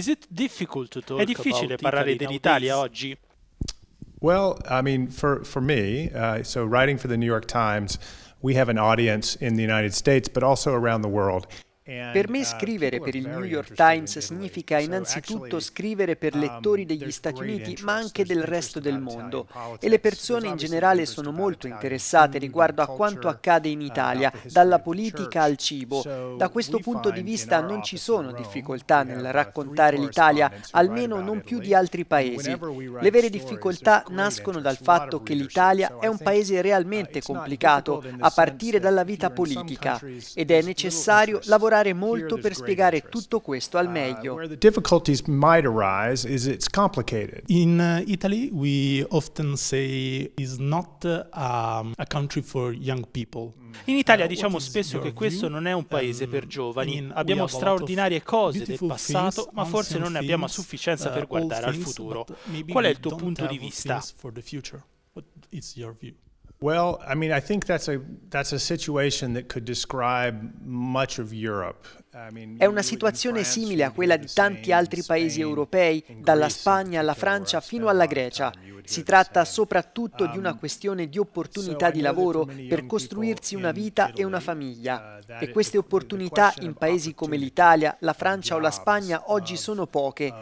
È difficile parlare dell'Italia oggi? Well, I mean, for, for me, uh, so writing for the New York Times, we have an audience in the United States, but also around the world. Per me uh, scrivere per il New York Times significa innanzitutto scrivere per lettori degli Stati Uniti ma anche del resto del mondo e le persone in generale sono molto interessate riguardo a quanto accade in uh, Italia, dalla politica al cibo. Da questo punto di vista non ci sono difficoltà nel uh, raccontare l'Italia, almeno non più di altri paesi. Le vere difficoltà nascono dal fatto che l'Italia è un paese realmente complicato, a partire dalla vita politica, ed è necessario lavorare lavorare molto per spiegare tutto questo al uh, meglio. In uh, Italy we often say is not uh, a, country for young people. Mm. In Italia diciamo spesso che questo non è un paese um, per giovani. Abbiamo straordinarie cose del passato, ma forse non ne abbiamo a sufficienza per guardare al futuro. Qual è il tuo punto di vista? Well, I mean, I think that's a, that's a situation that could describe much of Europe. È una situazione simile a quella di tanti altri paesi europei, dalla Spagna alla Francia fino alla Grecia. Si tratta soprattutto di una um, questione di opportunità di lavoro per costruirsi una vita e una famiglia. Uh, e queste opportunità in paesi come l'Italia, la Francia o la Spagna oggi sono poche.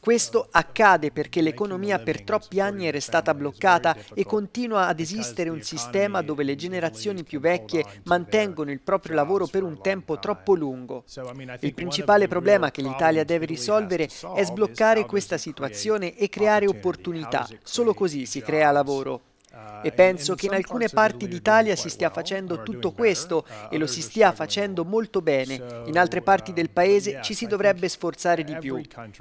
Questo accade perché l'economia per troppi anni è cioè, restata bloccata e continua ad esistere un sistema dove le generazioni più vecchie mantengono il proprio cioè, lavoro per un tempo troppo lungo. Il principale problema che l'Italia deve risolvere è sbloccare questa situazione e creare opportunità. Solo così si crea lavoro. E ah, penso che in alcune parti d'Italia si stia facendo tutto questo ah, e lo si stia facendo molto bene. In altre uh, parti del paese ci si dovrebbe sforzare di più.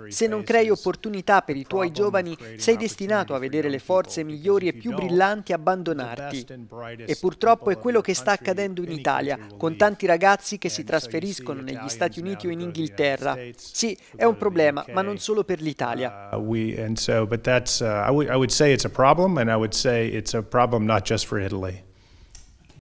Se non crei opportunità per i tuoi giovani, sei destinato a vedere le forze migliori e più brillanti abbandonarti. E purtroppo è quello che sta accadendo in Italia, con tanti ragazzi che si trasferiscono negli Stati Uniti o in Inghilterra. Sì, è un problema, ma non solo per l'Italia. it's a problem not just for Italy.